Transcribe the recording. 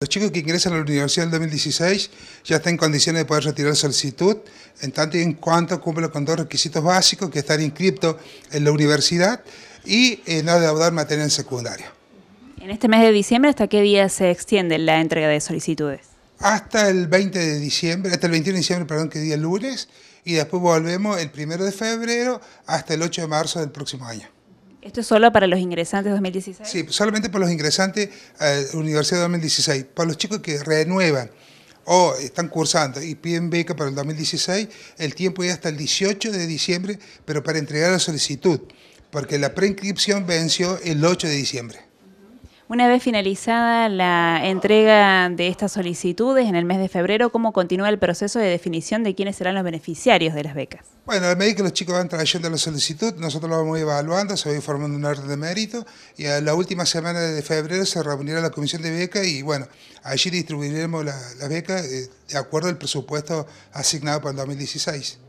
Los chicos que ingresan a la universidad en 2016 ya están en condiciones de poder retirar solicitud, en tanto y en cuanto cumplen con dos requisitos básicos, que estar inscripto en la universidad y eh, no no deudar materia en secundaria. En este mes de diciembre, ¿hasta qué día se extiende la entrega de solicitudes? Hasta el 20 de diciembre, hasta el 21 de diciembre, perdón, que día lunes, y después volvemos el 1 de febrero hasta el 8 de marzo del próximo año. ¿Esto es solo para los ingresantes 2016? Sí, solamente para los ingresantes la eh, Universidad 2016. Para los chicos que renuevan o están cursando y piden beca para el 2016, el tiempo es hasta el 18 de diciembre, pero para entregar la solicitud, porque la preinscripción venció el 8 de diciembre. Una vez finalizada la entrega de estas solicitudes en el mes de febrero, ¿cómo continúa el proceso de definición de quiénes serán los beneficiarios de las becas? Bueno, a medida que los chicos van trayendo la solicitud, nosotros lo vamos evaluando, se va informando un orden de mérito y a la última semana de febrero se reunirá la comisión de becas y bueno, allí distribuiremos las becas eh, de acuerdo al presupuesto asignado para el 2016.